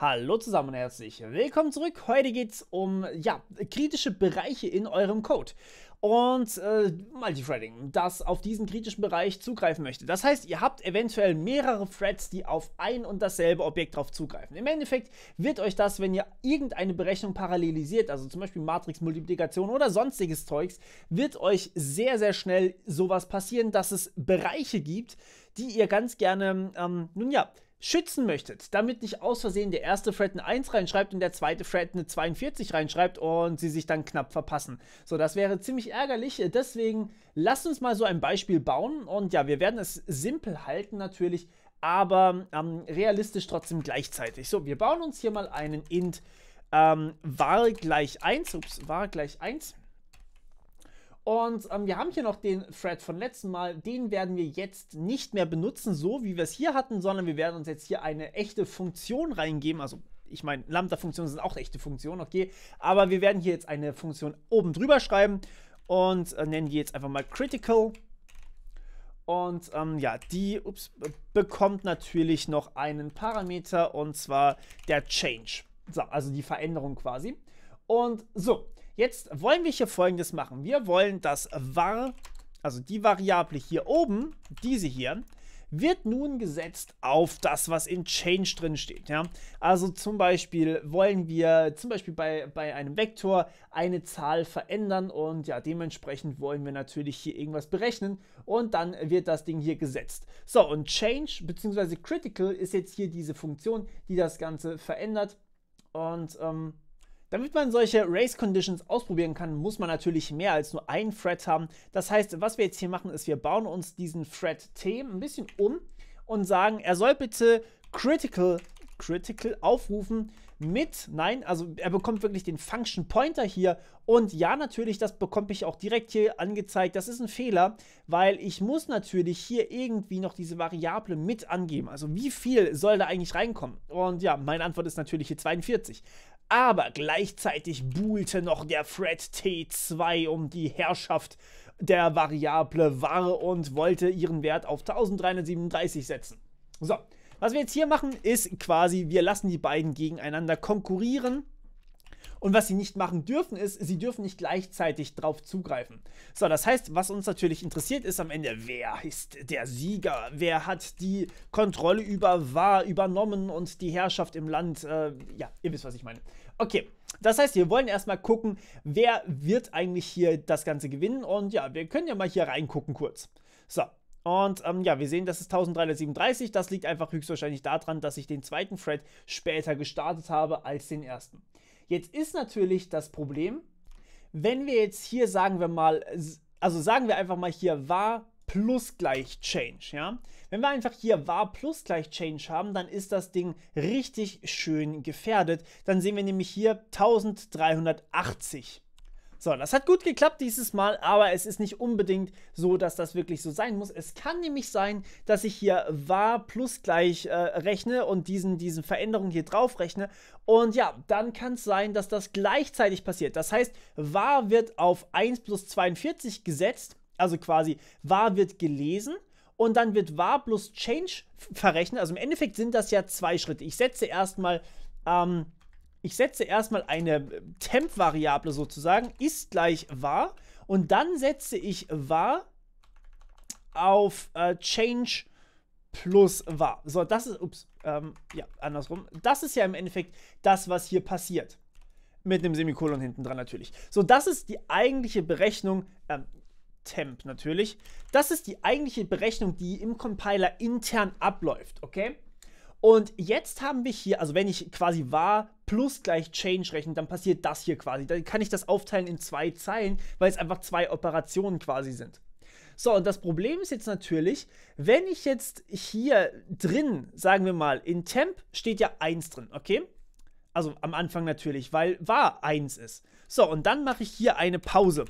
Hallo zusammen und herzlich willkommen zurück. Heute geht es um ja, kritische Bereiche in eurem Code und äh, Multithreading, das auf diesen kritischen Bereich zugreifen möchte. Das heißt, ihr habt eventuell mehrere Threads, die auf ein und dasselbe Objekt drauf zugreifen. Im Endeffekt wird euch das, wenn ihr irgendeine Berechnung parallelisiert, also zum Beispiel Matrix-Multiplikation oder sonstiges Zeugs, wird euch sehr, sehr schnell sowas passieren, dass es Bereiche gibt, die ihr ganz gerne, ähm, nun ja, schützen möchtet, damit nicht aus Versehen der erste Thread eine 1 reinschreibt und der zweite Thread eine 42 reinschreibt und sie sich dann knapp verpassen. So, das wäre ziemlich ärgerlich. Deswegen lasst uns mal so ein Beispiel bauen und ja, wir werden es simpel halten natürlich, aber ähm, realistisch trotzdem gleichzeitig. So, wir bauen uns hier mal einen int ähm, var gleich 1, ups, var gleich 1 und ähm, wir haben hier noch den Thread von letzten Mal. Den werden wir jetzt nicht mehr benutzen, so wie wir es hier hatten, sondern wir werden uns jetzt hier eine echte Funktion reingeben. Also ich meine, Lambda-Funktionen sind auch echte Funktionen, okay. Aber wir werden hier jetzt eine Funktion oben drüber schreiben und äh, nennen die jetzt einfach mal critical. Und ähm, ja, die ups, äh, bekommt natürlich noch einen Parameter und zwar der Change. So, also die Veränderung quasi. Und so, Jetzt wollen wir hier folgendes machen. Wir wollen dass var, also die Variable hier oben, diese hier, wird nun gesetzt auf das, was in Change drin steht. Ja? Also zum Beispiel wollen wir zum Beispiel bei, bei einem Vektor eine Zahl verändern und ja, dementsprechend wollen wir natürlich hier irgendwas berechnen und dann wird das Ding hier gesetzt. So, und Change bzw. Critical ist jetzt hier diese Funktion, die das Ganze verändert und ähm, damit man solche Race Conditions ausprobieren kann, muss man natürlich mehr als nur einen Thread haben. Das heißt, was wir jetzt hier machen, ist, wir bauen uns diesen Thread T ein bisschen um und sagen, er soll bitte Critical, Critical aufrufen mit, nein, also er bekommt wirklich den Function Pointer hier und ja, natürlich, das bekomme ich auch direkt hier angezeigt, das ist ein Fehler, weil ich muss natürlich hier irgendwie noch diese Variable mit angeben, also wie viel soll da eigentlich reinkommen? Und ja, meine Antwort ist natürlich hier 42 aber gleichzeitig buhlte noch der Fred T2 um die Herrschaft der Variable var und wollte ihren Wert auf 1337 setzen. So, was wir jetzt hier machen, ist quasi, wir lassen die beiden gegeneinander konkurrieren und was sie nicht machen dürfen, ist, sie dürfen nicht gleichzeitig drauf zugreifen. So, das heißt, was uns natürlich interessiert, ist am Ende, wer ist der Sieger? Wer hat die Kontrolle über War übernommen und die Herrschaft im Land? Äh, ja, ihr wisst, was ich meine. Okay. Das heißt, wir wollen erstmal gucken, wer wird eigentlich hier das Ganze gewinnen. Und ja, wir können ja mal hier reingucken kurz. So, und ähm, ja, wir sehen, das ist 1337. Das liegt einfach höchstwahrscheinlich daran, dass ich den zweiten Thread später gestartet habe als den ersten. Jetzt ist natürlich das Problem, wenn wir jetzt hier sagen wir mal, also sagen wir einfach mal hier war plus gleich Change, ja? Wenn wir einfach hier war plus gleich Change haben, dann ist das Ding richtig schön gefährdet. Dann sehen wir nämlich hier 1380. So, das hat gut geklappt dieses Mal, aber es ist nicht unbedingt so, dass das wirklich so sein muss. Es kann nämlich sein, dass ich hier var plus gleich äh, rechne und diesen, diesen Veränderung hier drauf rechne. Und ja, dann kann es sein, dass das gleichzeitig passiert. Das heißt, var wird auf 1 plus 42 gesetzt, also quasi var wird gelesen und dann wird var plus change verrechnet. Also im Endeffekt sind das ja zwei Schritte. Ich setze erstmal ähm, ich setze erstmal eine äh, Temp-Variable sozusagen, ist gleich var und dann setze ich var auf äh, change plus var. So, das ist, ups, ähm, ja, andersrum. Das ist ja im Endeffekt das, was hier passiert. Mit einem Semikolon hinten dran natürlich. So, das ist die eigentliche Berechnung, ähm, Temp natürlich. Das ist die eigentliche Berechnung, die im Compiler intern abläuft, okay? Und jetzt haben wir hier, also wenn ich quasi war plus gleich change rechne, dann passiert das hier quasi. Dann kann ich das aufteilen in zwei Zeilen, weil es einfach zwei Operationen quasi sind. So, und das Problem ist jetzt natürlich, wenn ich jetzt hier drin, sagen wir mal, in temp steht ja 1 drin, okay? Also am Anfang natürlich, weil war 1 ist. So, und dann mache ich hier eine Pause,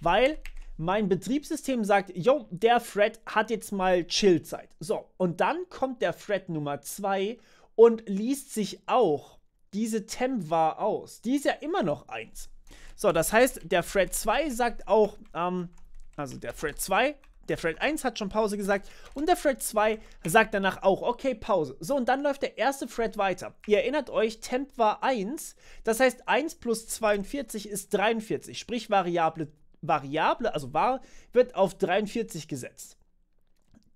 weil mein Betriebssystem sagt, yo, der Thread hat jetzt mal Chillzeit. So, und dann kommt der Thread Nummer 2 und liest sich auch diese Temp war aus. Die ist ja immer noch 1. So, das heißt, der Thread 2 sagt auch, ähm, also der Thread 2, der Thread 1 hat schon Pause gesagt und der Thread 2 sagt danach auch, okay, Pause. So, und dann läuft der erste Thread weiter. Ihr erinnert euch, Temp war 1, das heißt 1 plus 42 ist 43, sprich Variable Variable, also var, wird auf 43 gesetzt.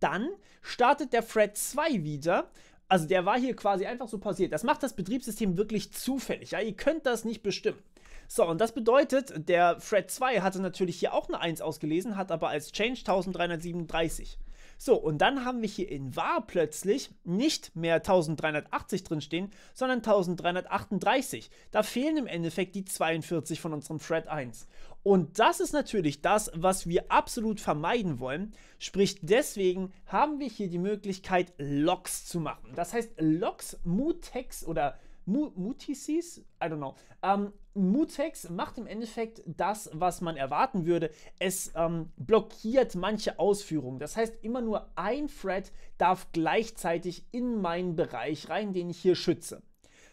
Dann startet der Thread 2 wieder. Also der war hier quasi einfach so passiert. Das macht das Betriebssystem wirklich zufällig. Ja? Ihr könnt das nicht bestimmen. So, und das bedeutet, der Thread 2 hatte natürlich hier auch eine 1 ausgelesen, hat aber als Change 1337. So, und dann haben wir hier in var plötzlich nicht mehr 1380 drinstehen, sondern 1338. Da fehlen im Endeffekt die 42 von unserem Thread 1. Und das ist natürlich das, was wir absolut vermeiden wollen. Sprich, deswegen haben wir hier die Möglichkeit, Logs zu machen. Das heißt, Logs, Mutex oder Mutisis, I don't know. Ähm, Mutex macht im Endeffekt das, was man erwarten würde. Es ähm, blockiert manche Ausführungen. Das heißt, immer nur ein Thread darf gleichzeitig in meinen Bereich rein, den ich hier schütze.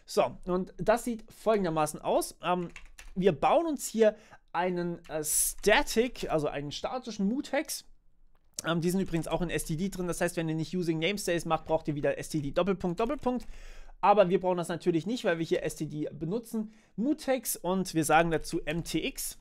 So, und das sieht folgendermaßen aus. Ähm, wir bauen uns hier einen äh, Static, also einen statischen Mutex. Ähm, die sind übrigens auch in STD drin. Das heißt, wenn ihr nicht Using Namespace macht, braucht ihr wieder STD Doppelpunkt Doppelpunkt aber wir brauchen das natürlich nicht, weil wir hier STD benutzen, Mutex und wir sagen dazu MTX.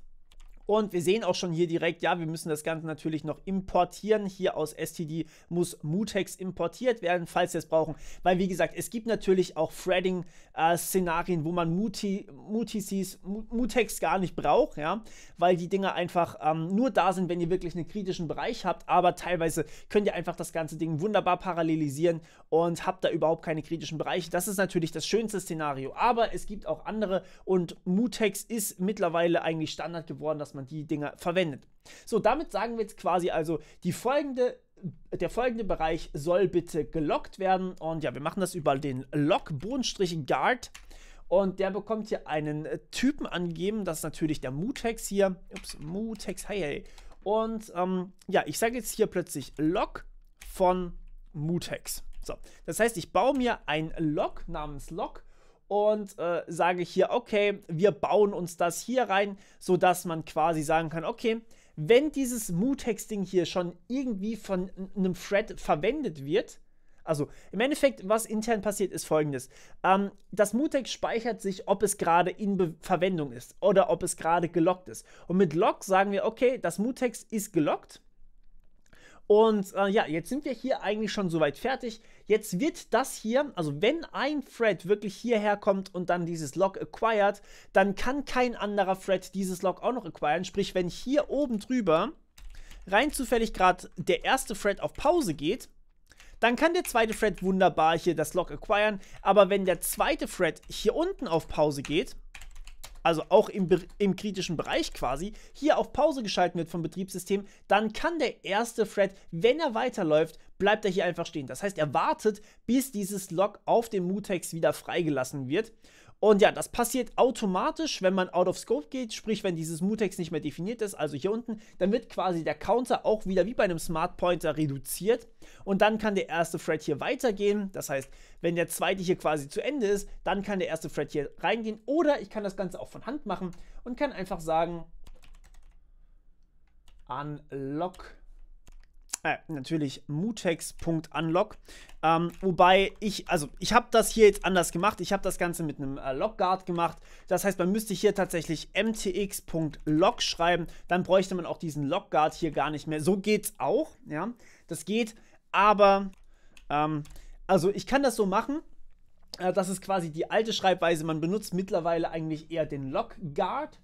Und wir sehen auch schon hier direkt, ja, wir müssen das Ganze natürlich noch importieren. Hier aus STD muss Mutex importiert werden, falls wir es brauchen. Weil, wie gesagt, es gibt natürlich auch Threading-Szenarien, äh, wo man Muti, Mutices, Mutex gar nicht braucht, ja, weil die Dinger einfach ähm, nur da sind, wenn ihr wirklich einen kritischen Bereich habt. Aber teilweise könnt ihr einfach das ganze Ding wunderbar parallelisieren und habt da überhaupt keine kritischen Bereiche. Das ist natürlich das schönste Szenario. Aber es gibt auch andere und Mutex ist mittlerweile eigentlich Standard geworden, dass man die Dinger verwendet. So, damit sagen wir jetzt quasi also, die folgende der folgende Bereich soll bitte gelockt werden. Und ja, wir machen das über den Lock-Guard. Und der bekommt hier einen Typen angegeben. Das ist natürlich der Mutex hier. Ups, Mutex, hey, hey. Und ähm, ja, ich sage jetzt hier plötzlich Lock von Mutex. So, das heißt, ich baue mir ein Lock namens Lock und äh, sage hier, okay, wir bauen uns das hier rein, sodass man quasi sagen kann, okay, wenn dieses Mutex-Ding hier schon irgendwie von einem Thread verwendet wird, also im Endeffekt, was intern passiert, ist folgendes. Ähm, das Mutex speichert sich, ob es gerade in Be Verwendung ist oder ob es gerade gelockt ist. Und mit Lock sagen wir, okay, das Mutex ist gelockt und äh, ja, jetzt sind wir hier eigentlich schon soweit fertig. Jetzt wird das hier, also wenn ein Thread wirklich hierher kommt und dann dieses Log acquired, dann kann kein anderer Thread dieses Log auch noch acquiren. Sprich, wenn hier oben drüber rein zufällig gerade der erste Thread auf Pause geht, dann kann der zweite Thread wunderbar hier das Log acquiren. Aber wenn der zweite Thread hier unten auf Pause geht, also auch im, im kritischen Bereich quasi, hier auf Pause geschalten wird vom Betriebssystem, dann kann der erste Thread, wenn er weiterläuft, bleibt er hier einfach stehen. Das heißt, er wartet, bis dieses Lock auf dem Mutex wieder freigelassen wird. Und ja, das passiert automatisch, wenn man out of scope geht, sprich, wenn dieses Mutex nicht mehr definiert ist, also hier unten, dann wird quasi der Counter auch wieder wie bei einem Smart Pointer reduziert. Und dann kann der erste Thread hier weitergehen. Das heißt, wenn der zweite hier quasi zu Ende ist, dann kann der erste Thread hier reingehen. Oder ich kann das Ganze auch von Hand machen und kann einfach sagen, unlock äh, natürlich mutex.unlock. Ähm, wobei ich, also ich habe das hier jetzt anders gemacht. Ich habe das Ganze mit einem äh, Logguard gemacht. Das heißt, man müsste hier tatsächlich mtx.lock schreiben. Dann bräuchte man auch diesen Lockguard hier gar nicht mehr. So geht's auch, ja. Das geht, aber, ähm, also ich kann das so machen. Äh, das ist quasi die alte Schreibweise. Man benutzt mittlerweile eigentlich eher den Lockguard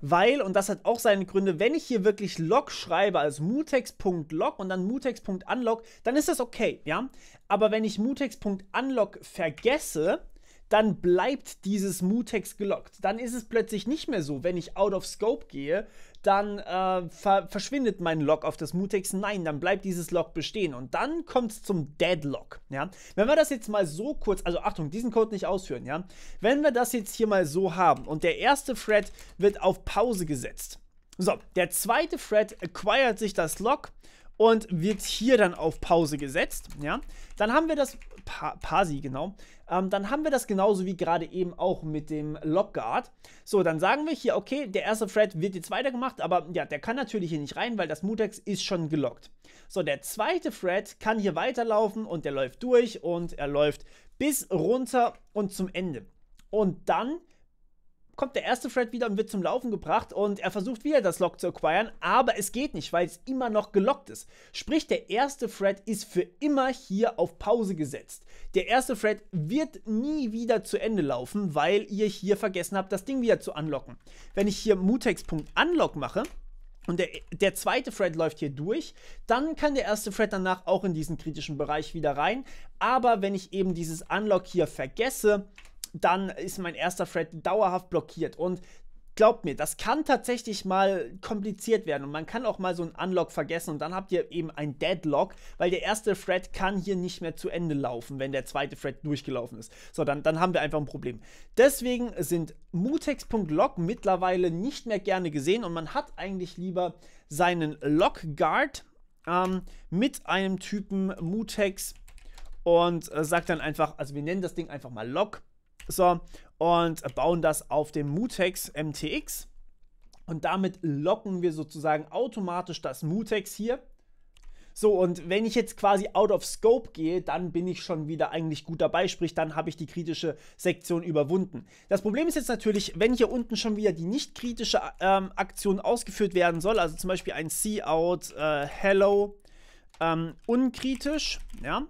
weil, und das hat auch seine Gründe, wenn ich hier wirklich log schreibe, also mutex.log und dann mutex.unlock, dann ist das okay, ja. Aber wenn ich mutex.unlock vergesse, dann bleibt dieses Mutex gelockt. Dann ist es plötzlich nicht mehr so, wenn ich out of scope gehe, dann äh, ver verschwindet mein Lock auf das Mutex. Nein, dann bleibt dieses Lock bestehen. Und dann kommt es zum Deadlock. Ja? Wenn wir das jetzt mal so kurz, also Achtung, diesen Code nicht ausführen, ja. Wenn wir das jetzt hier mal so haben und der erste Thread wird auf Pause gesetzt. So, der zweite Thread acquired sich das Lock und wird hier dann auf Pause gesetzt, ja. Dann haben wir das pa Parsi, genau. Ähm, dann haben wir das genauso wie gerade eben auch mit dem Lockguard. So, dann sagen wir hier, okay, der erste Thread wird jetzt weitergemacht, aber ja, der kann natürlich hier nicht rein, weil das Mutex ist schon gelockt. So, der zweite Thread kann hier weiterlaufen und der läuft durch und er läuft bis runter und zum Ende. Und dann kommt der erste Thread wieder und wird zum Laufen gebracht und er versucht wieder das Lock zu acquiren, aber es geht nicht, weil es immer noch gelockt ist. Sprich, der erste Thread ist für immer hier auf Pause gesetzt. Der erste Thread wird nie wieder zu Ende laufen, weil ihr hier vergessen habt, das Ding wieder zu unlocken. Wenn ich hier mutex.unlock mache, und der, der, zweite Thread läuft hier durch, dann kann der erste Thread danach auch in diesen kritischen Bereich wieder rein. Aber wenn ich eben dieses Unlock hier vergesse, dann ist mein erster Thread dauerhaft blockiert. Und glaubt mir, das kann tatsächlich mal kompliziert werden und man kann auch mal so ein Unlock vergessen und dann habt ihr eben ein Deadlock, weil der erste Thread kann hier nicht mehr zu Ende laufen, wenn der zweite Thread durchgelaufen ist. So, dann, dann haben wir einfach ein Problem. Deswegen sind mutex.log mittlerweile nicht mehr gerne gesehen und man hat eigentlich lieber seinen Lockguard ähm, mit einem Typen mutex und äh, sagt dann einfach, also wir nennen das Ding einfach mal Log so, und bauen das auf dem Mutex MTX. Und damit locken wir sozusagen automatisch das Mutex hier. So, und wenn ich jetzt quasi out of scope gehe, dann bin ich schon wieder eigentlich gut dabei, sprich, dann habe ich die kritische Sektion überwunden. Das Problem ist jetzt natürlich, wenn hier unten schon wieder die nicht kritische ähm, Aktion ausgeführt werden soll, also zum Beispiel ein C-Out, äh, Hello, ähm, unkritisch, ja.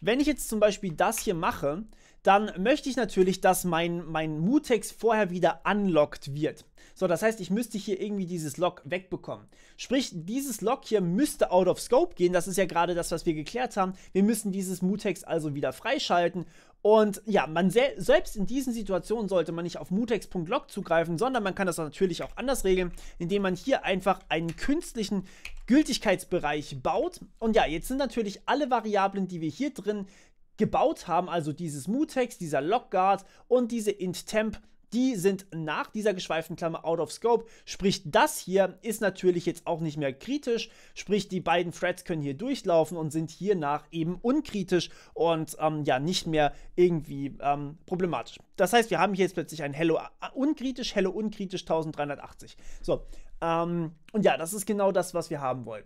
Wenn ich jetzt zum Beispiel das hier mache, dann möchte ich natürlich, dass mein, mein Mutex vorher wieder unlocked wird. So, das heißt, ich müsste hier irgendwie dieses Lock wegbekommen. Sprich, dieses Lock hier müsste out of scope gehen. Das ist ja gerade das, was wir geklärt haben. Wir müssen dieses Mutex also wieder freischalten. Und ja, man sel selbst in diesen Situationen sollte man nicht auf mutex.log zugreifen, sondern man kann das natürlich auch anders regeln, indem man hier einfach einen künstlichen Gültigkeitsbereich baut. Und ja, jetzt sind natürlich alle Variablen, die wir hier drin gebaut haben, also dieses Mutex, dieser Lockguard und diese Int-Temp, die sind nach dieser geschweiften Klammer out of scope. Sprich, das hier ist natürlich jetzt auch nicht mehr kritisch. Sprich, die beiden Threads können hier durchlaufen und sind hiernach eben unkritisch und ähm, ja, nicht mehr irgendwie ähm, problematisch. Das heißt, wir haben hier jetzt plötzlich ein Hello äh, unkritisch, Hello unkritisch 1380. So, ähm, und ja, das ist genau das, was wir haben wollen.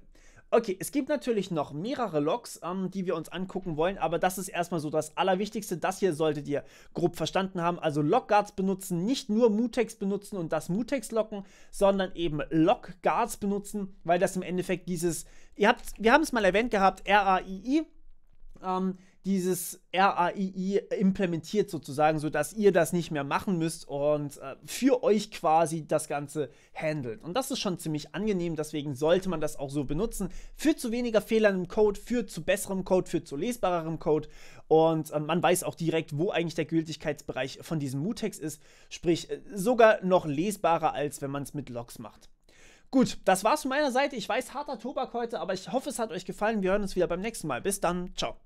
Okay, es gibt natürlich noch mehrere Logs, ähm, die wir uns angucken wollen, aber das ist erstmal so das Allerwichtigste. Das hier solltet ihr grob verstanden haben. Also Logguards benutzen, nicht nur Mutex benutzen und das Mutex locken, sondern eben Logguards benutzen, weil das im Endeffekt dieses, ihr habt, wir haben es mal erwähnt gehabt, RAII, ähm, dieses RAII implementiert sozusagen, sodass ihr das nicht mehr machen müsst und äh, für euch quasi das Ganze handelt. Und das ist schon ziemlich angenehm, deswegen sollte man das auch so benutzen. Führt zu weniger Fehlern im Code, führt zu besserem Code, führt zu lesbarerem Code und äh, man weiß auch direkt, wo eigentlich der Gültigkeitsbereich von diesem Mutex ist, sprich äh, sogar noch lesbarer, als wenn man es mit Logs macht. Gut, das war's von meiner Seite. Ich weiß, harter Tobak heute, aber ich hoffe, es hat euch gefallen. Wir hören uns wieder beim nächsten Mal. Bis dann, ciao.